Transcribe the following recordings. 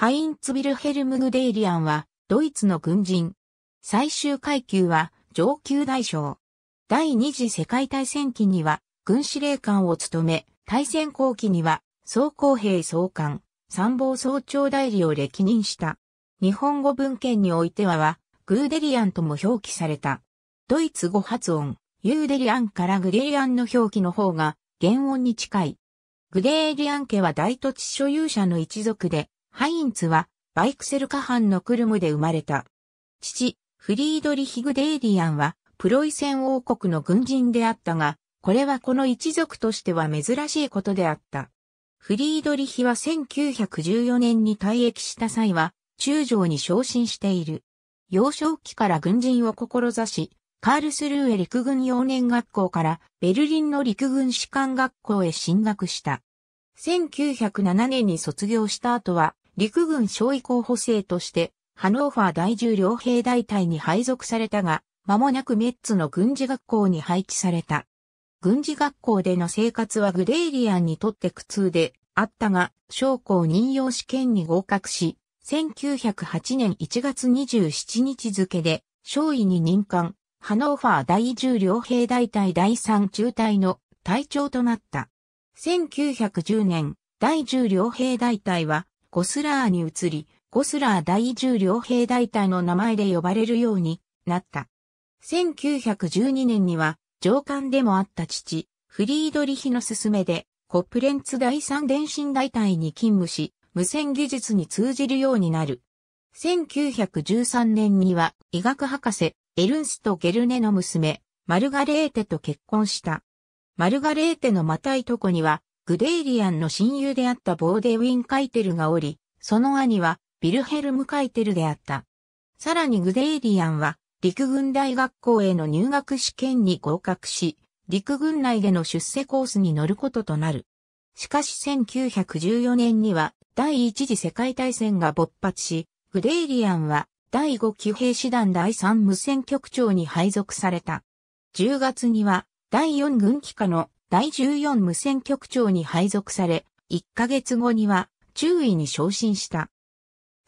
ハインツ・ビルヘルム・グデイリアンは、ドイツの軍人。最終階級は、上級大将。第二次世界大戦期には、軍司令官を務め、大戦後期には、総工兵総監、参謀総長代理を歴任した。日本語文献においてはは、グーデリアンとも表記された。ドイツ語発音、ユーデリアンからグデリアンの表記の方が、原音に近い。グデーリアン家は大土地所有者の一族で、ハインツは、バイクセルカ半のクルムで生まれた。父、フリードリヒグデイディアンは、プロイセン王国の軍人であったが、これはこの一族としては珍しいことであった。フリードリヒは1914年に退役した際は、中将に昇進している。幼少期から軍人を志し、カールスルーエ陸軍幼年学校からベルリンの陸軍士官学校へ進学した。1907年に卒業した後は、陸軍将尉候補生として、ハノーファー第10両兵大隊に配属されたが、間もなくメッツの軍事学校に配置された。軍事学校での生活はグレイリアンにとって苦痛であったが、将校任用試験に合格し、1908年1月27日付で、少尉に任官、ハノーファー第10両兵大隊第3中隊の隊長となった。1910年、第10両兵大隊は、ゴスラーに移り、ゴスラー第10両兵大隊の名前で呼ばれるようになった。1912年には、上官でもあった父、フリードリヒの勧めで、コップレンツ第3電信大隊に勤務し、無線技術に通じるようになる。1913年には、医学博士、エルンスト・ゲルネの娘、マルガレーテと結婚した。マルガレーテのまたいとこには、グデーリアンの親友であったボーデウィン・カイテルがおり、その兄はビルヘルム・カイテルであった。さらにグデーリアンは陸軍大学校への入学試験に合格し、陸軍内での出世コースに乗ることとなる。しかし1914年には第一次世界大戦が勃発し、グデーリアンは第5騎兵師団第3無線局長に配属された。10月には第4軍機下の第14無線局長に配属され、1ヶ月後には中尉に昇進した。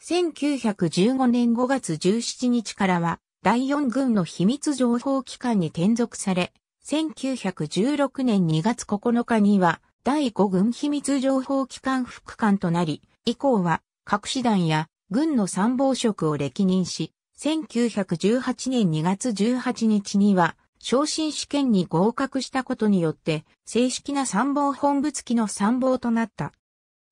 1915年5月17日からは、第4軍の秘密情報機関に転属され、1916年2月9日には、第5軍秘密情報機関副官となり、以降は、各師団や軍の参謀職を歴任し、1918年2月18日には、昇進試験に合格したことによって、正式な参謀本部付きの参謀となった。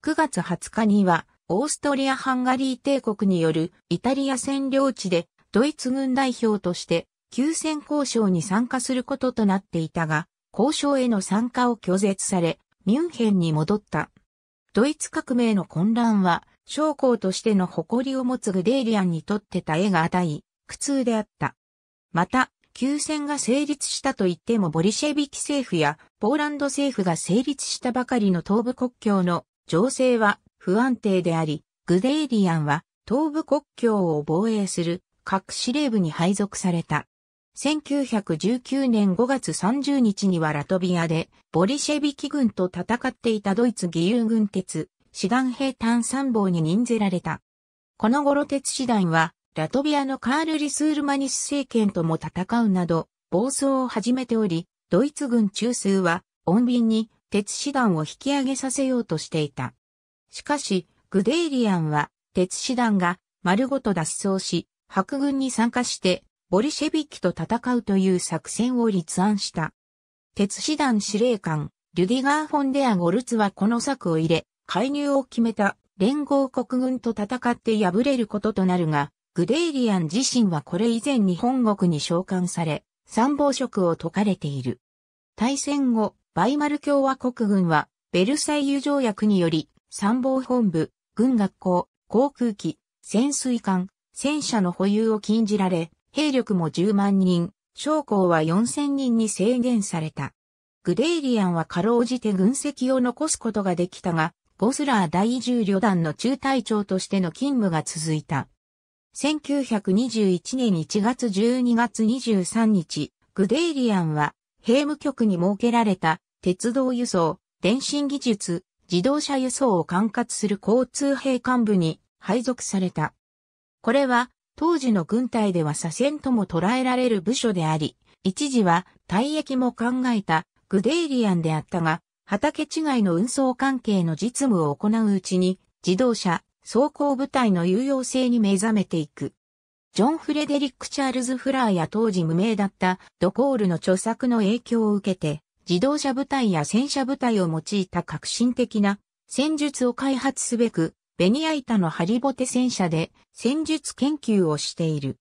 9月20日には、オーストリア・ハンガリー帝国によるイタリア占領地でドイツ軍代表として休戦交渉に参加することとなっていたが、交渉への参加を拒絶され、ミュンヘンに戻った。ドイツ革命の混乱は、将校としての誇りを持つグデーリアンにとってたえがたい、苦痛であった。また、休戦が成立したと言ってもボリシェビキ政府やポーランド政府が成立したばかりの東部国境の情勢は不安定であり、グデイリアンは東部国境を防衛する核司令部に配属された。1919年5月30日にはラトビアでボリシェビキ軍と戦っていたドイツ義勇軍鉄、師団兵単参謀に任ぜられた。この頃鉄師団はラトビアのカール・リスールマニス政権とも戦うなど、暴走を始めており、ドイツ軍中枢は、穏便に鉄師団を引き上げさせようとしていた。しかし、グデイリアンは、鉄師団が丸ごと脱走し、白軍に参加して、ボリシェビキと戦うという作戦を立案した。鉄師団司令官、リュディガー・フォンデア・ゴルツはこの策を入れ、介入を決めた連合国軍と戦って敗れることとなるが、グレイリアン自身はこれ以前に本国に召喚され、参謀職を解かれている。大戦後、バイマル共和国軍は、ベルサイユ条約により、参謀本部、軍学校、航空機、潜水艦、戦車の保有を禁じられ、兵力も10万人、将校は4000人に制限された。グレイリアンはかろうじて軍籍を残すことができたが、ゴスラー第10旅団の中隊長としての勤務が続いた。1921年1月12月23日、グデイリアンは、兵務局に設けられた、鉄道輸送、電信技術、自動車輸送を管轄する交通兵幹部に配属された。これは、当時の軍隊では左遷とも捉えられる部署であり、一時は退役も考えたグデイリアンであったが、畑違いの運送関係の実務を行ううちに、自動車、装甲部隊の有用性に目覚めていく。ジョン・フレデリック・チャールズ・フラーや当時無名だったドコールの著作の影響を受けて、自動車部隊や戦車部隊を用いた革新的な戦術を開発すべく、ベニヤ板のハリボテ戦車で戦術研究をしている。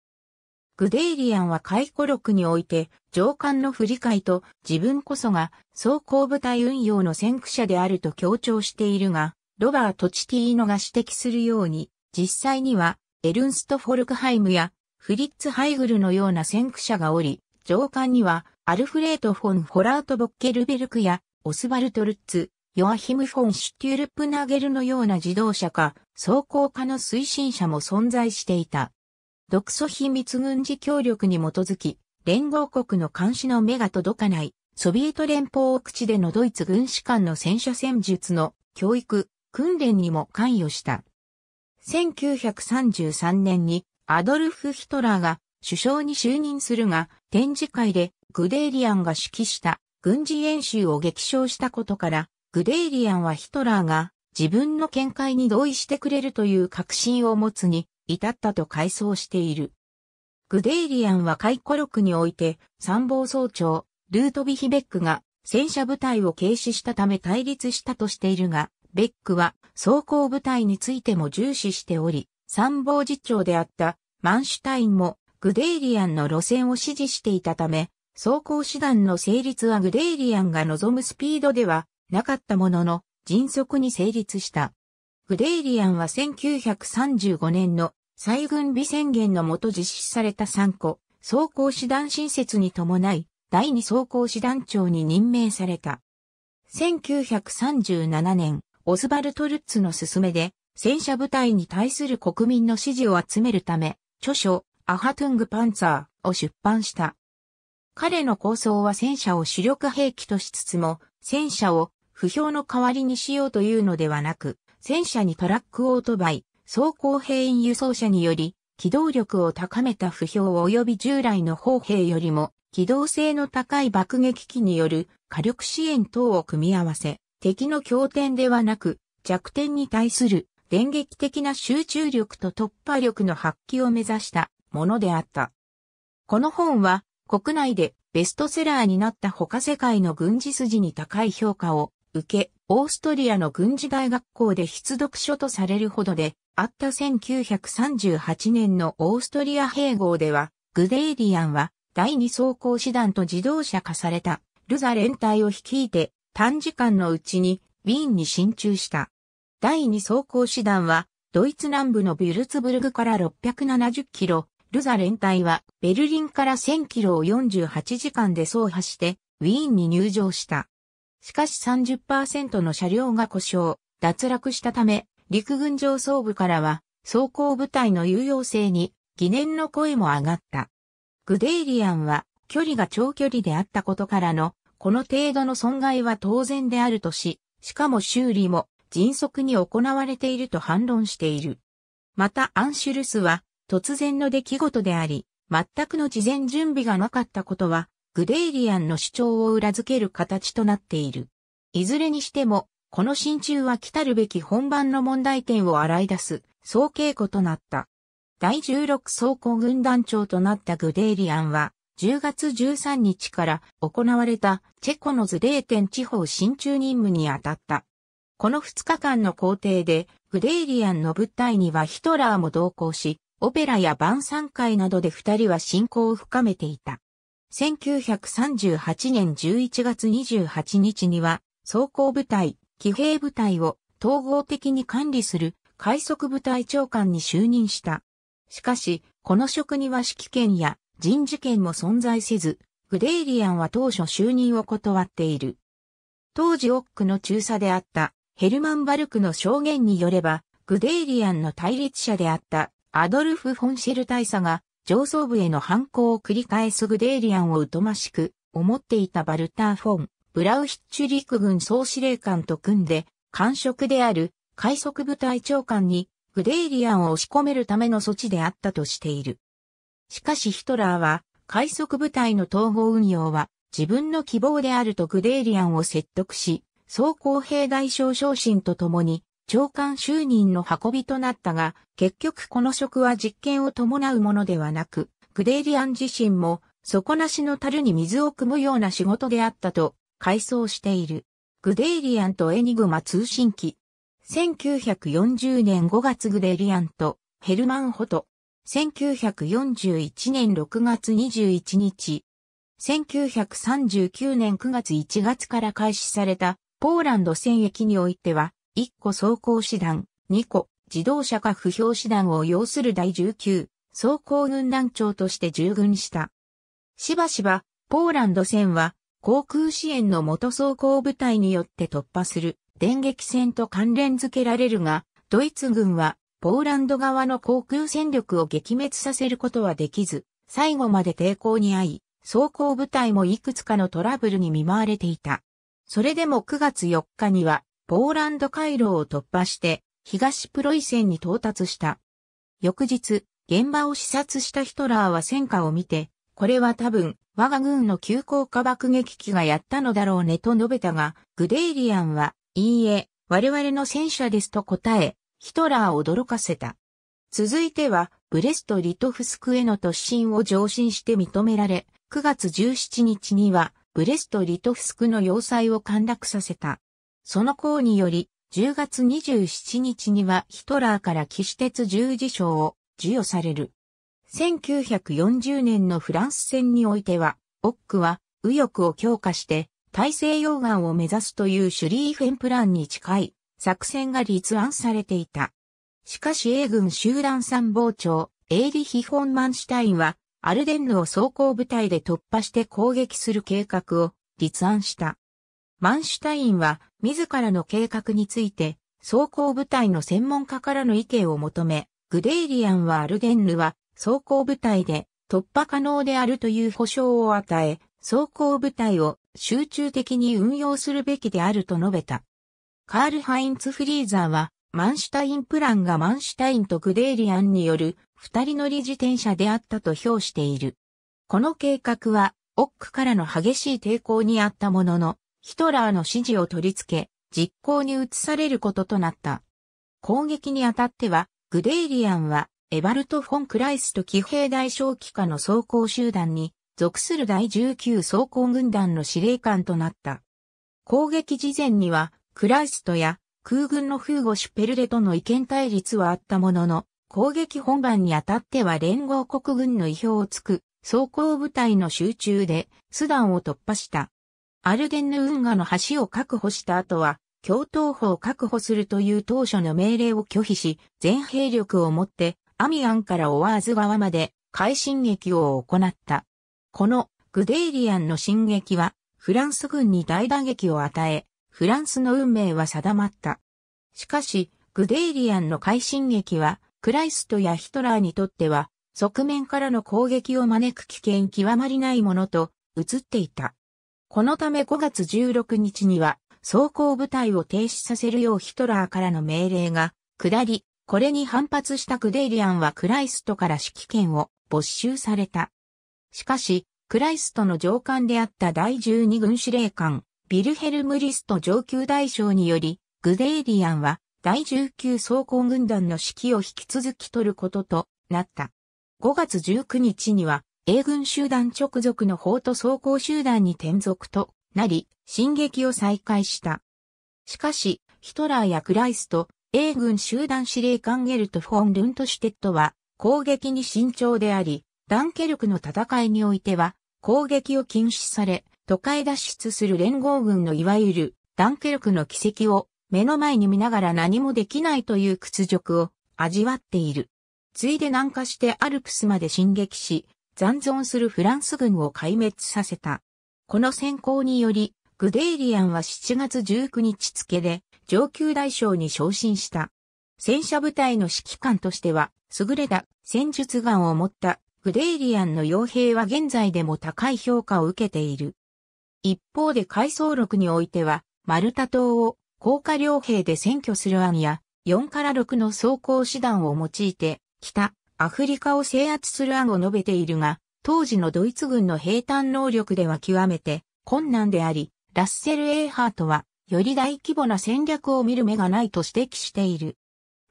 グデイリアンは回顧録において、上官の振り返と自分こそが装甲部隊運用の先駆者であると強調しているが、ロバート・チティーノが指摘するように、実際には、エルンスト・フォルクハイムや、フリッツ・ハイグルのような先駆者がおり、上官には、アルフレート・フォン・ホラート・ボッケルベルクや、オスバルト・ルッツ、ヨアヒム・フォン・シュテュールプナーゲルのような自動車か、走行化の推進者も存在していた。独ソ秘密軍事協力に基づき、連合国の監視の目が届かない、ソビエト連邦奥地でのドイツ軍士官の戦車戦術の教育、訓練にも関与した。1933年にアドルフ・ヒトラーが首相に就任するが、展示会でグデーリアンが指揮した軍事演習を激賞したことから、グデーリアンはヒトラーが自分の見解に同意してくれるという確信を持つに至ったと回想している。グデーリアンは回顧録において参謀総長ルートビヒベックが戦車部隊を軽視したため対立したとしているが、ベックは装甲部隊についても重視しており、参謀次長であったマンシュタインもグデイリアンの路線を支持していたため、装甲手段の成立はグデイリアンが望むスピードではなかったものの、迅速に成立した。グデイリアンは1935年の再軍備宣言のもと実施された3個、装甲師団新設に伴い、第2装甲師団長に任命された。1937年、オズバルト・ルッツの勧めで、戦車部隊に対する国民の支持を集めるため、著書、アハトゥング・パンツァーを出版した。彼の構想は戦車を主力兵器としつつも、戦車を不評の代わりにしようというのではなく、戦車にトラックオートバイ、装甲兵員輸送車により、機動力を高めた不評及び従来の砲兵よりも、機動性の高い爆撃機による火力支援等を組み合わせ、敵の強点ではなく、弱点に対する電撃的な集中力と突破力の発揮を目指したものであった。この本は国内でベストセラーになった他世界の軍事筋に高い評価を受け、オーストリアの軍事大学校で必読書とされるほどで、あった1938年のオーストリア併合では、グデイディアンは第二装甲師団と自動車化されたルザ連隊を率いて短時間のうちにウィーンに進駐した。第二装甲師団は、ドイツ南部のビュルツブルグから670キロ、ルザ連隊はベルリンから1000キロを48時間で走破して、ウィーンに入場した。しかし30%の車両が故障、脱落したため、陸軍上層部からは、装甲部隊の有用性に疑念の声も上がった。グデイリアンは距離が長距離であったことからのこの程度の損害は当然であるとし、しかも修理も迅速に行われていると反論している。またアンシュルスは突然の出来事であり、全くの事前準備がなかったことは、グデイリアンの主張を裏付ける形となっている。いずれにしても、この真鍮は来たるべき本番の問題点を洗い出す、総稽古となった。第16装甲軍団長となったグデイリアンは、10月13日から行われたチェコのズレーテン地方進駐任務に当たった。この2日間の行程で、グレイリアンの部隊にはヒトラーも同行し、オペラや晩餐会などで二人は親交を深めていた。1938年11月28日には、装甲部隊、騎兵部隊を統合的に管理する快速部隊長官に就任した。しかし、この職には指揮権や人事権も存在せず、グデイリアンは当初就任を断っている。当時オックの中佐であったヘルマン・バルクの証言によれば、グデイリアンの対立者であったアドルフ・フォンシェル大佐が上層部への反抗を繰り返すグデイリアンを疎ましく思っていたバルター・フォン、ブラウヒッチュ陸軍総司令官と組んで、官職である海賊部隊長官にグデイリアンを押し込めるための措置であったとしている。しかしヒトラーは、快速部隊の統合運用は自分の希望であるとグデーリアンを説得し、総公平大将昇進とともに長官就任の運びとなったが、結局この職は実験を伴うものではなく、グデーリアン自身も底なしの樽に水を汲むような仕事であったと回想している。グデーリアンとエニグマ通信機。1940年5月グデーリアンとヘルマン・ホト、1941年6月21日、1939年9月1月から開始されたポーランド戦役においては、1個装甲師団、2個自動車化不評師団を要する第19装甲軍団長として従軍した。しばしば、ポーランド戦は航空支援の元装甲部隊によって突破する電撃戦と関連付けられるが、ドイツ軍はポーランド側の航空戦力を撃滅させることはできず、最後まで抵抗に遭い、装甲部隊もいくつかのトラブルに見舞われていた。それでも9月4日には、ポーランド回廊を突破して、東プロイセンに到達した。翌日、現場を視察したヒトラーは戦火を見て、これは多分、我が軍の急降下爆撃機がやったのだろうねと述べたが、グデイリアンは、いいえ、我々の戦車ですと答え、ヒトラーを驚かせた。続いては、ブレスト・リトフスクへの突進を上申して認められ、9月17日には、ブレスト・リトフスクの要塞を陥落させた。その功により、10月27日にはヒトラーから騎士鉄十字章を授与される。1940年のフランス戦においては、オックは右翼を強化して大西洋岸を目指すというシュリーフェンプランに近い作戦が立案されていた。しかし英軍集団参謀長、エーリヒ・フォンマンシュタインは、アルデンヌを装甲部隊で突破して攻撃する計画を立案した。マンシュタインは、自らの計画について、装甲部隊の専門家からの意見を求め、グデイリアンはアルデンヌは、装甲部隊で突破可能であるという保証を与え、装甲部隊を集中的に運用するべきであると述べた。カール・ハインツ・フリーザーは、マンシュタインプランがマンシュタインとグデーリアンによる二人乗り自転車であったと評している。この計画は、オックからの激しい抵抗にあったものの、ヒトラーの指示を取り付け、実行に移されることとなった。攻撃にあたっては、グデーリアンは、エバルト・フォン・クライスと騎兵大小規下の装甲集団に、属する第19装甲軍団の司令官となった。攻撃事前には、クライストや空軍の風をシュペルレとの意見対立はあったものの、攻撃本番にあたっては連合国軍の意表をつく装甲部隊の集中でスダンを突破した。アルデンヌ運河の橋を確保した後は、共闘法を確保するという当初の命令を拒否し、全兵力をもってアミアンからオワーズ側まで快進撃を行った。このグデイリアンの進撃はフランス軍に大打撃を与え、フランスの運命は定まった。しかし、グデイリアンの快進撃は、クライストやヒトラーにとっては、側面からの攻撃を招く危険極まりないものと映っていた。このため5月16日には、装甲部隊を停止させるようヒトラーからの命令が下り、これに反発したグデイリアンはクライストから指揮権を没収された。しかし、クライストの上官であった第12軍司令官、ビルヘルム・リスト上級大将により、グデイリアンは第19装甲軍団の指揮を引き続き取ることとなった。5月19日には、英軍集団直属の法と装甲集団に転属となり、進撃を再開した。しかし、ヒトラーやクライスト、英軍集団司令官ゲルト・フォン・ルントシュテットは、攻撃に慎重であり、ダンケルクの戦いにおいては、攻撃を禁止され、都会脱出する連合軍のいわゆるダンケルクの奇跡を目の前に見ながら何もできないという屈辱を味わっている。ついで南下してアルプスまで進撃し、残存するフランス軍を壊滅させた。この先行により、グデイリアンは7月19日付で上級大将に昇進した。戦車部隊の指揮官としては、優れた戦術眼を持ったグデイリアンの傭兵は現在でも高い評価を受けている。一方で回想録においては、マルタ島を高架両兵で占拠する案や、4から6の装甲手段を用いて、北、アフリカを制圧する案を述べているが、当時のドイツ軍の兵站能力では極めて困難であり、ラッセル・エーハートは、より大規模な戦略を見る目がないと指摘している。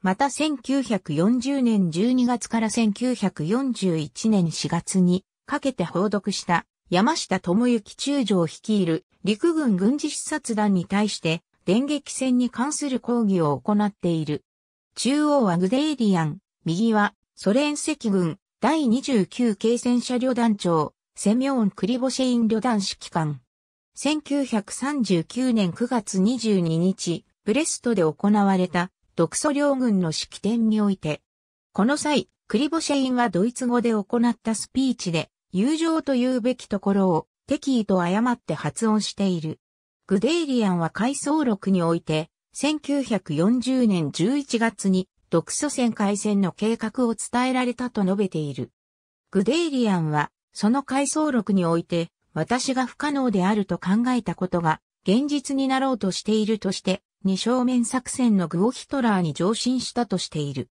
また1940年12月から1941年4月にかけて報読した山下智之中将率いる陸軍軍事視察団に対して電撃戦に関する抗議を行っている。中央はグデイリアン、右はソ連赤軍第29軽戦車旅団長、セミオン・クリボシェイン旅団指揮官。1939年9月22日、ブレストで行われた独ソ両軍の式典において、この際、クリボシェインはドイツ語で行ったスピーチで、友情というべきところを、敵意と誤って発音している。グデイリアンは回想録において、1940年11月に、独ソ戦開戦の計画を伝えられたと述べている。グデイリアンは、その回想録において、私が不可能であると考えたことが、現実になろうとしているとして、二正面作戦のグオヒトラーに上申したとしている。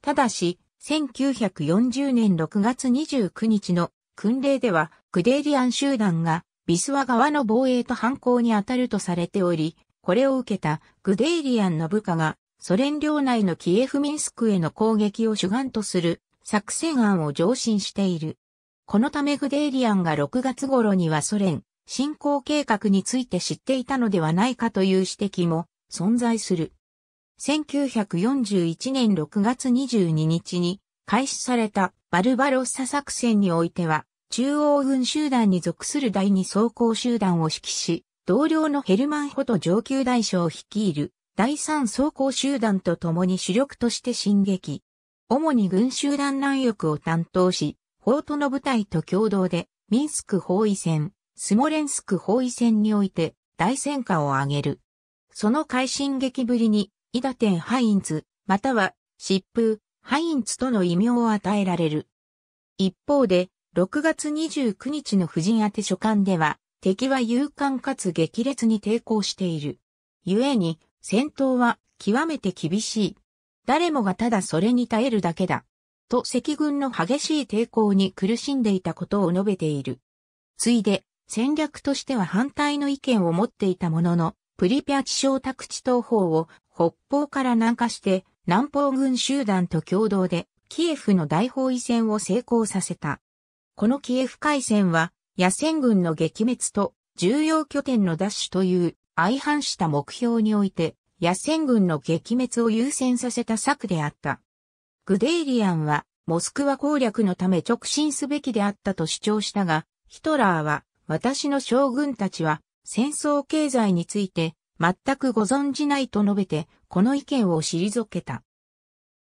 ただし、1940年6月29日の訓令では、クデーリアン集団が、ビスワ側の防衛と反抗に当たるとされており、これを受けたグデーリアンの部下がソ連領内のキエフミンスクへの攻撃を主眼とする作戦案を上申している。このためグデーリアンが6月頃にはソ連侵攻計画について知っていたのではないかという指摘も存在する。1941年6月22日に開始されたバルバロッサ作戦においては、中央軍集団に属する第二装甲集団を指揮し、同僚のヘルマンホと上級大将を率いる第三装甲集団と共に主力として進撃。主に軍集団南翼を担当し、法との部隊と共同で、ミンスク包囲戦、スモレンスク包囲戦において大戦果を挙げる。その快進撃ぶりに、イダテンハインズ、または疾風、ハインツとの異名を与えられる。一方で、6月29日の夫人宛書簡では、敵は勇敢かつ激烈に抵抗している。故に、戦闘は極めて厳しい。誰もがただそれに耐えるだけだ。と赤軍の激しい抵抗に苦しんでいたことを述べている。ついで、戦略としては反対の意見を持っていたものの、プリピャ地小宅地東方を北方から南下して、南方軍集団と共同でキエフの大包囲戦を成功させた。このキエフ海戦は、野戦軍の撃滅と重要拠点の奪取という相反した目標において、野戦軍の撃滅を優先させた策であった。グデイリアンは、モスクワ攻略のため直進すべきであったと主張したが、ヒトラーは、私の将軍たちは、戦争経済について、全くご存じないと述べて、この意見を退けた。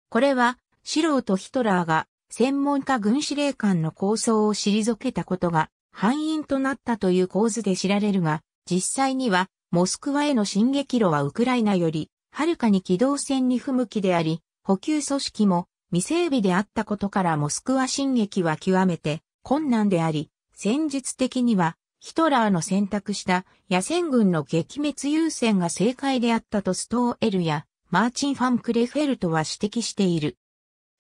これは、シローとヒトラーが専門家軍司令官の構想を退けたことが敗因となったという構図で知られるが、実際にはモスクワへの進撃路はウクライナより、はるかに機動戦に不向きであり、補給組織も未整備であったことからモスクワ進撃は極めて困難であり、戦術的にはヒトラーの選択した野戦軍の撃滅優先が正解であったとストーエルやマーチン・ファン・クレフェルトは指摘している。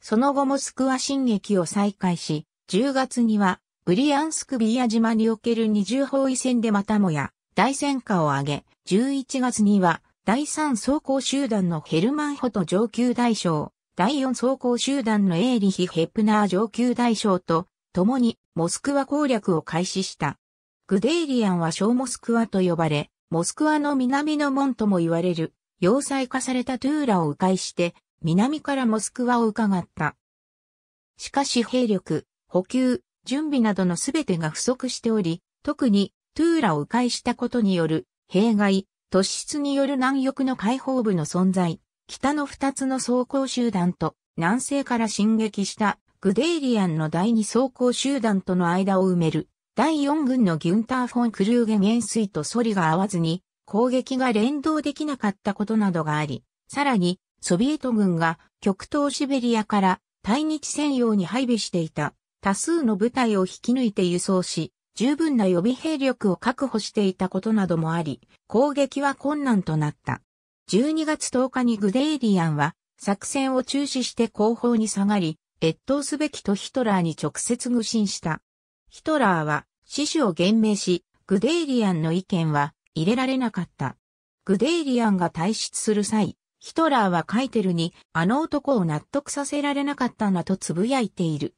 その後モスクワ進撃を再開し、10月にはブリアンスクビア島における二重包囲戦でまたもや大戦果を挙げ、11月には第3装甲集団のヘルマンホト上級大将、第4装甲集団のエーリヒ・ヘプナー上級大将と、共にモスクワ攻略を開始した。グデーリアンは小モスクワと呼ばれ、モスクワの南の門とも言われる、要塞化されたトゥーラを迂回して、南からモスクワを伺った。しかし兵力、補給、準備などのすべてが不足しており、特にトゥーラを迂回したことによる、弊害、突出による南翼の解放部の存在、北の二つの装甲集団と南西から進撃したグデーリアンの第二装甲集団との間を埋める第4軍のギュンター・フォン・クルーゲ元帥とソリが合わずに攻撃が連動できなかったことなどがあり、さらにソビエト軍が極東シベリアから対日専用に配備していた多数の部隊を引き抜いて輸送し、十分な予備兵力を確保していたことなどもあり、攻撃は困難となった。12月10日にグデイリアンは作戦を中止して後方に下がり、越冬すべきとヒトラーに直接愚信した。ヒトラーは死守を言明し、グデーリアンの意見は入れられなかった。グデーリアンが退出する際、ヒトラーはカイテルにあの男を納得させられなかったなと呟いている。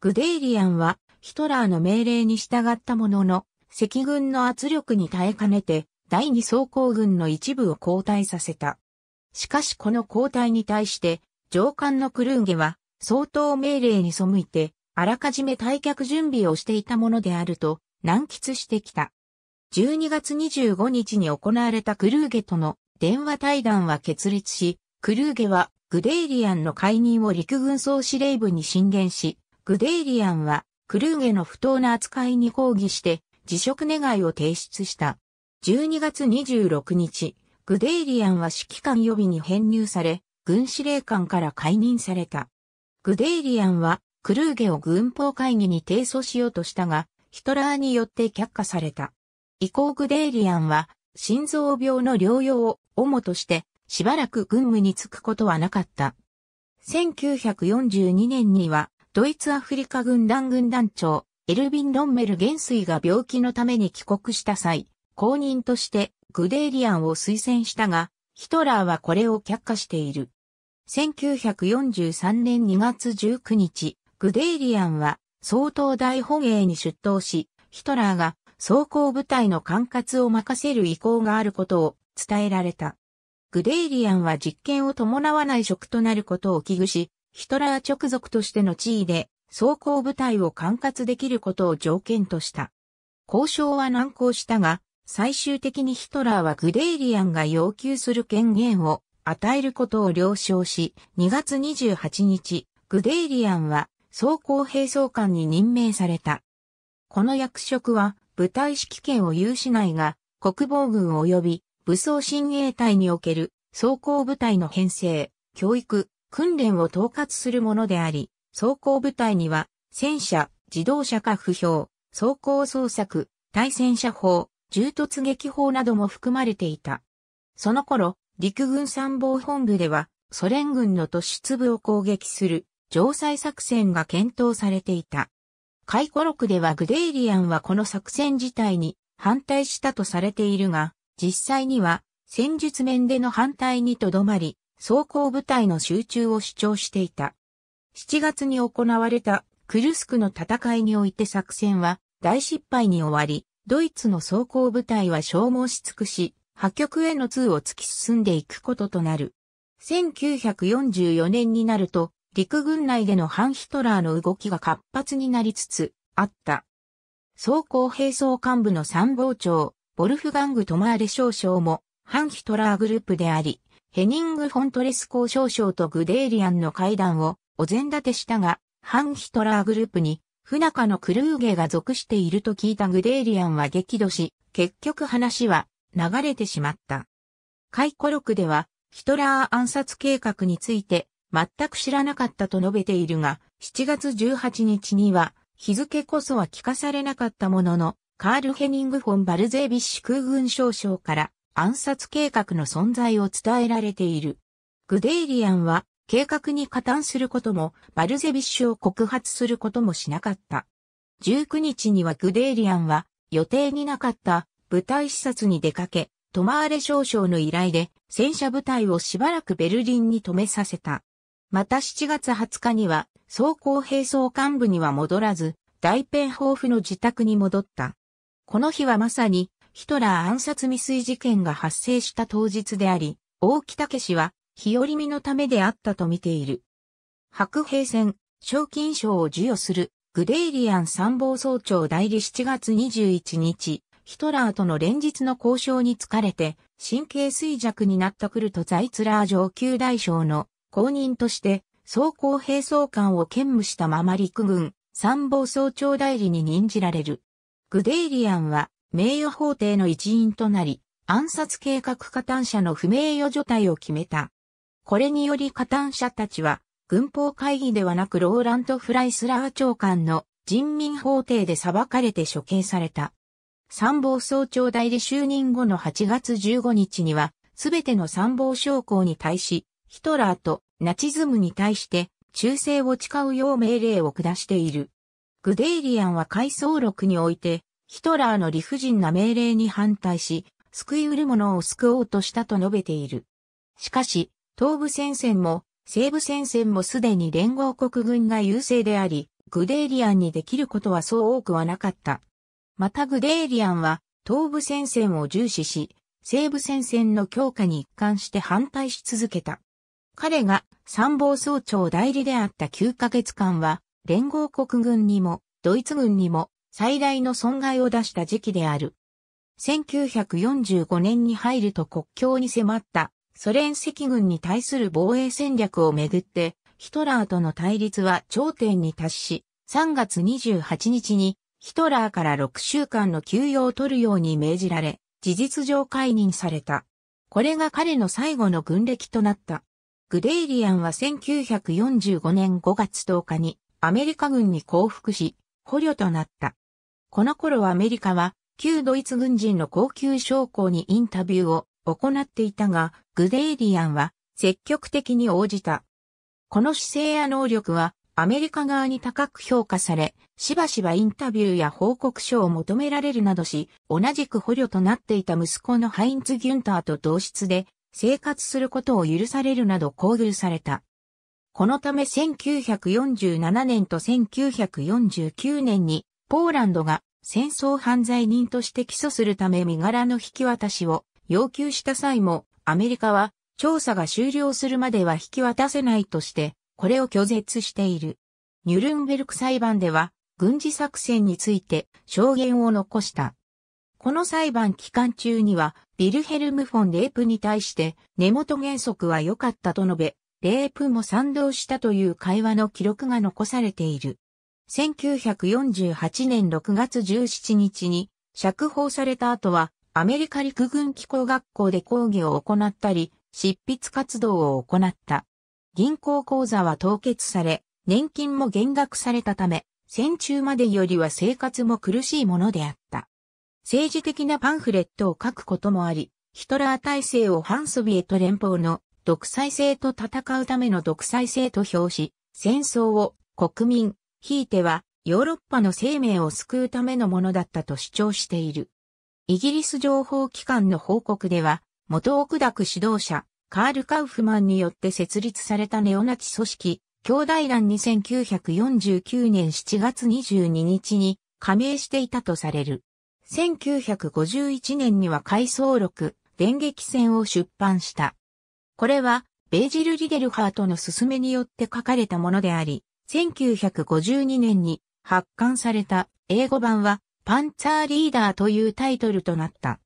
グデーリアンはヒトラーの命令に従ったものの、赤軍の圧力に耐えかねて、第二装甲軍の一部を交代させた。しかしこの交代に対して、上官のクルーゲは、相当命令に背いて、あらかじめ退却準備をしていたものであると、難喫してきた。12月25日に行われたクルーゲとの電話対談は決裂し、クルーゲはグデイリアンの解任を陸軍総司令部に進言し、グデイリアンはクルーゲの不当な扱いに抗議して辞職願を提出した。12月26日、グデイリアンは指揮官予備に編入され、軍司令官から解任された。グデイリアンはクルーゲを軍法会議に提訴しようとしたが、ヒトラーによって却下された。以降グデーリアンは、心臓病の療養を主として、しばらく軍務に就くことはなかった。1942年には、ドイツアフリカ軍団軍団長、エルビン・ロンメル元帥が病気のために帰国した際、公認としてグデーリアンを推薦したが、ヒトラーはこれを却下している。1943年2月19日、グデイリアンは総統大本営に出頭し、ヒトラーが装甲部隊の管轄を任せる意向があることを伝えられた。グデイリアンは実権を伴わない職となることを危惧し、ヒトラー直属としての地位で装甲部隊を管轄できることを条件とした。交渉は難航したが、最終的にヒトラーはグデイリアンが要求する権限を与えることを了承し、2月28日、グデイリアンは総甲兵総監に任命された。この役職は部隊指揮権を有しないが、国防軍及び武装親衛隊における総甲部隊の編成、教育、訓練を統括するものであり、総甲部隊には戦車、自動車化不評、走行捜索、対戦車砲、銃突撃砲なども含まれていた。その頃、陸軍参謀本部では、ソ連軍の突出部を攻撃する城塞作戦が検討されていた。回顧録ではグデイリアンはこの作戦自体に反対したとされているが、実際には戦術面での反対にとどまり、装甲部隊の集中を主張していた。7月に行われたクルスクの戦いにおいて作戦は大失敗に終わり、ドイツの装甲部隊は消耗し尽くし、破局への通を突き進んでいくこととなる。1944年になると、陸軍内での反ヒトラーの動きが活発になりつつあった。総工兵装幹部の参謀長、ボルフガング・トマーレ少将も反ヒトラーグループであり、ヘニング・フォントレス公少将とグデーリアンの会談をお膳立てしたが、反ヒトラーグループに不仲のクルーゲが属していると聞いたグデーリアンは激怒し、結局話は流れてしまった。回顧録では、ヒトラー暗殺計画について全く知らなかったと述べているが、7月18日には、日付こそは聞かされなかったものの、カール・ヘニングフォン・バルゼービッシュ空軍少将から暗殺計画の存在を伝えられている。グデイリアンは計画に加担することも、バルゼビッシュを告発することもしなかった。19日にはグデイリアンは予定になかった部隊視察に出かけ、トマーレ少将の依頼で戦車部隊をしばらくベルリンに止めさせた。また7月20日には、総合兵総幹部には戻らず、大ペンホーの自宅に戻った。この日はまさに、ヒトラー暗殺未遂事件が発生した当日であり、大木武氏は、日和見のためであったと見ている。白兵戦、賞金賞を授与する、グレイリアン参謀総長代理7月21日、ヒトラーとの連日の交渉に疲れて、神経衰弱になったクルト・ザイツラー上級大将の公認として、総合兵総監を兼務したまま陸軍参謀総長代理に任じられる。グデイリアンは名誉法廷の一員となり、暗殺計画加担者の不名誉除隊を決めた。これにより加担者たちは、軍法会議ではなくローラント・フライスラー長官の人民法廷で裁かれて処刑された。参謀総長代理就任後の8月15日には、すべての参謀将校に対し、ヒトラーとナチズムに対して忠誠を誓うよう命令を下している。グデイリアンは回想録において、ヒトラーの理不尽な命令に反対し、救い得る者を救おうとしたと述べている。しかし、東部戦線も西部戦線もすでに連合国軍が優勢であり、グデイリアンにできることはそう多くはなかった。またグデイリアンは東部戦線を重視し、西部戦線の強化に一貫して反対し続けた。彼が参謀総長代理であった9ヶ月間は、連合国軍にも、ドイツ軍にも、最大の損害を出した時期である。1945年に入ると国境に迫ったソ連赤軍に対する防衛戦略をめぐって、ヒトラーとの対立は頂点に達し、3月28日にヒトラーから6週間の休養を取るように命じられ、事実上解任された。これが彼の最後の軍歴となった。グレイリアンは1945年5月10日にアメリカ軍に降伏し、捕虜となった。この頃アメリカは旧ドイツ軍人の高級将校にインタビューを行っていたが、グレイリアンは積極的に応じた。この姿勢や能力はアメリカ側に高く評価され、しばしばインタビューや報告書を求められるなどし、同じく捕虜となっていた息子のハインツ・ギュンターと同室で生活することを許されるなど厚遇された。このため1947年と1949年にポーランドが戦争犯罪人として起訴するため身柄の引き渡しを要求した際もアメリカは調査が終了するまでは引き渡せないとしてこれを拒絶している。ニュルンベルク裁判では軍事作戦について証言を残した。この裁判期間中にはビルヘルム・フォン・レープに対して、根元原則は良かったと述べ、レープも賛同したという会話の記録が残されている。1948年6月17日に釈放された後は、アメリカ陸軍機構学校で講義を行ったり、執筆活動を行った。銀行口座は凍結され、年金も減額されたため、戦中までよりは生活も苦しいものであった。政治的なパンフレットを書くこともあり、ヒトラー体制を反ソビエト連邦の独裁性と戦うための独裁性と評し、戦争を国民、ひいてはヨーロッパの生命を救うためのものだったと主張している。イギリス情報機関の報告では、元奥濁指導者、カール・カウフマンによって設立されたネオナチ組織、兄弟団に1949年7月22日に加盟していたとされる。1951年には回想録、電撃戦を出版した。これは、ベージル・リデルハートの勧めによって書かれたものであり、1952年に発刊された英語版は、パンツァーリーダーというタイトルとなった。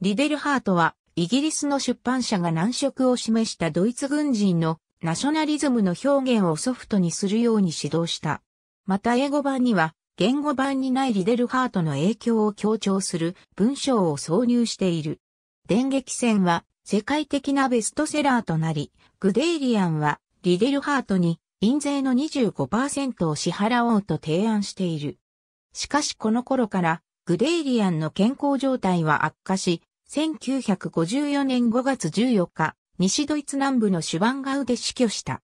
リデルハートは、イギリスの出版社が難色を示したドイツ軍人のナショナリズムの表現をソフトにするように指導した。また英語版には言語版にないリデルハートの影響を強調する文章を挿入している。電撃戦は世界的なベストセラーとなり、グデイリアンはリデルハートに印税の25%を支払おうと提案している。しかしこの頃からグデイリアンの健康状態は悪化し、1954年5月14日、西ドイツ南部のシュバンガウで死去した。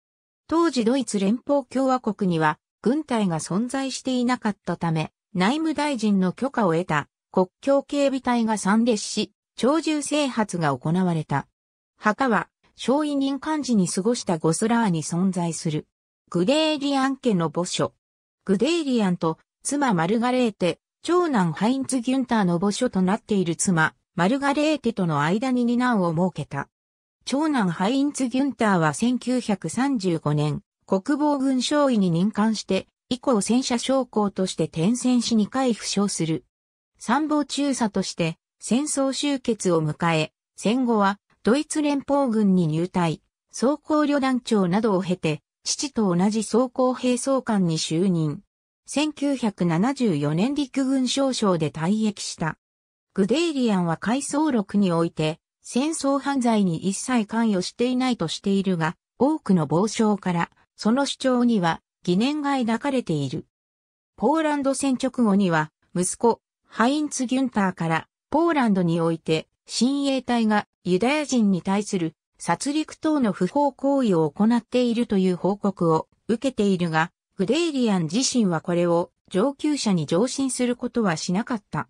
当時ドイツ連邦共和国には軍隊が存在していなかったため、内務大臣の許可を得た国境警備隊が参列し、長寿制発が行われた。墓は、小委任幹事に過ごしたゴスラーに存在する。グデーリアン家の墓所。グデーリアンと妻マルガレーテ、長男ハインツ・ギュンターの墓所となっている妻、マルガレーテとの間に二男を設けた。長男ハインツ・ギュンターは1935年、国防軍将尉に任官して、以降戦車将校として転戦し2回負傷する。参謀中佐として戦争終結を迎え、戦後はドイツ連邦軍に入隊、装甲旅団長などを経て、父と同じ装甲兵装官に就任。1974年陸軍少将で退役した。グデイリアンは回想録において、戦争犯罪に一切関与していないとしているが、多くの傍傷から、その主張には疑念が抱かれている。ポーランド戦直後には、息子、ハインツ・ギュンターから、ポーランドにおいて、親衛隊がユダヤ人に対する殺戮等の不法行為を行っているという報告を受けているが、グデイリアン自身はこれを上級者に上申することはしなかった。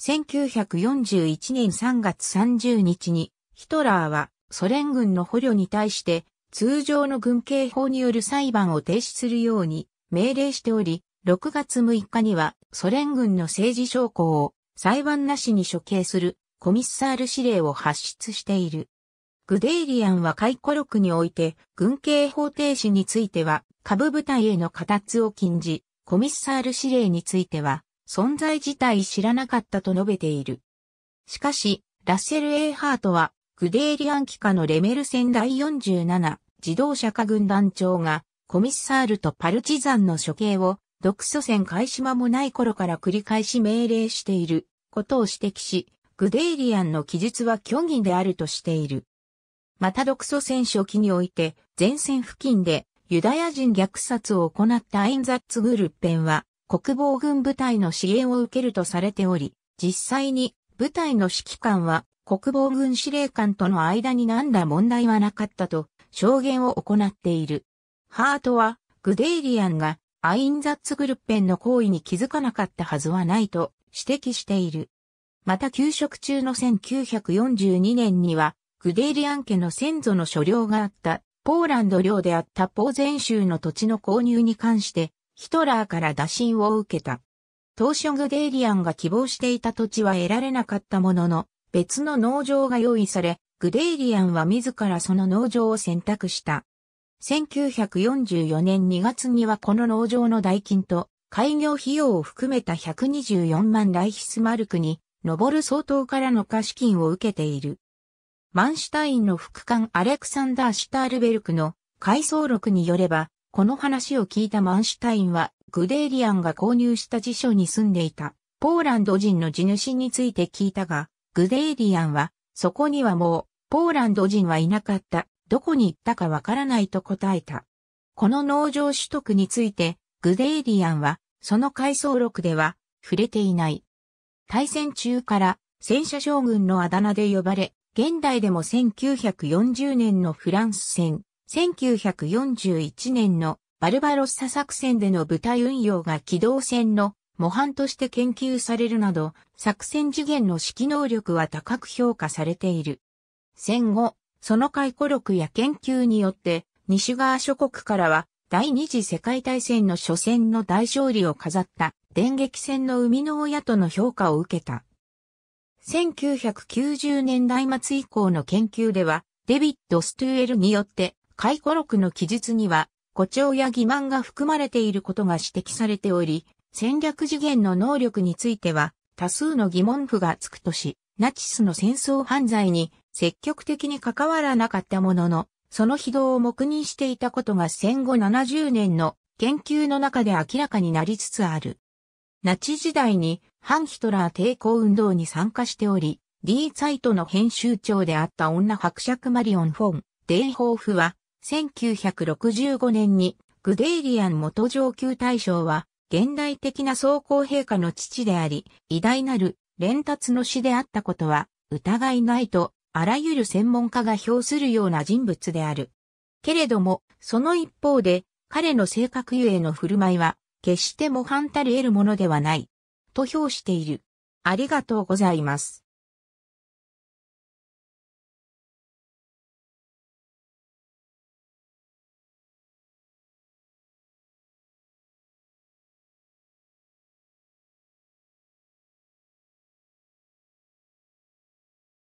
1941年3月30日にヒトラーはソ連軍の捕虜に対して通常の軍刑法による裁判を停止するように命令しており、6月6日にはソ連軍の政治将校を裁判なしに処刑するコミッサール指令を発出している。グデイリアンは回顧録において軍刑法停止については下部部隊への過達を禁じ、コミッサール指令については存在自体知らなかったと述べている。しかし、ラッセル・エーハートはグデーリアン機下のレメル戦第47自動車化軍団長がコミッサールとパルチザンの処刑を独祖戦開始間もない頃から繰り返し命令していることを指摘し、グデーリアンの記述は虚偽であるとしている。また独祖戦初期において前線付近でユダヤ人虐殺を行ったアインザッツグルッペンは国防軍部隊の支援を受けるとされており、実際に部隊の指揮官は国防軍司令官との間に何ら問題はなかったと証言を行っている。ハートはグデイリアンがアインザッツグルッペンの行為に気づかなかったはずはないと指摘している。また休職中の1942年にはグデイリアン家の先祖の所領があったポーランド領であったポーゼン州の土地の購入に関してヒトラーから打診を受けた。当初グデイリアンが希望していた土地は得られなかったものの、別の農場が用意され、グデイリアンは自らその農場を選択した。1944年2月にはこの農場の代金と開業費用を含めた124万ライヒスマルクに上る相当からの貸金を受けている。マンシュタインの副官アレクサンダー・シュタールベルクの回想録によれば、この話を聞いたマンシュタインはグデーリアンが購入した辞書に住んでいたポーランド人の地主について聞いたが、グデーリアンは、そこにはもう、ポーランド人はいなかった、どこに行ったかわからないと答えた。この農場取得について、グデーリアンは、その回想録では、触れていない。対戦中から、戦車将軍のあだ名で呼ばれ、現代でも1940年のフランス戦、1941年のバルバロッサ作戦での部隊運用が機動戦の模範として研究されるなど、作戦次元の指揮能力は高く評価されている。戦後、その回顧録や研究によって、西側諸国からは、第二次世界大戦の初戦の大勝利を飾った電撃戦の生みの親との評価を受けた。1990年代末以降の研究では、デビッド・ストゥエルによって、回顧録の記述には、誇張や欺瞞が含まれていることが指摘されており、戦略次元の能力については、多数の疑問符がつくとし、ナチスの戦争犯罪に積極的に関わらなかったものの、その非道を黙認していたことが戦後70年の研究の中で明らかになりつつある。ナチ時代に反ヒトラー抵抗運動に参加しており、D サイトの編集長であった女伯爵マリオン・フォン・デイホーフは、1965年にグデイリアン元上級大将は現代的な総皇陛下の父であり、偉大なる連達の師であったことは疑いないとあらゆる専門家が評するような人物である。けれども、その一方で彼の性格ゆえの振る舞いは決して模範たる得るものではない。と評している。ありがとうございます。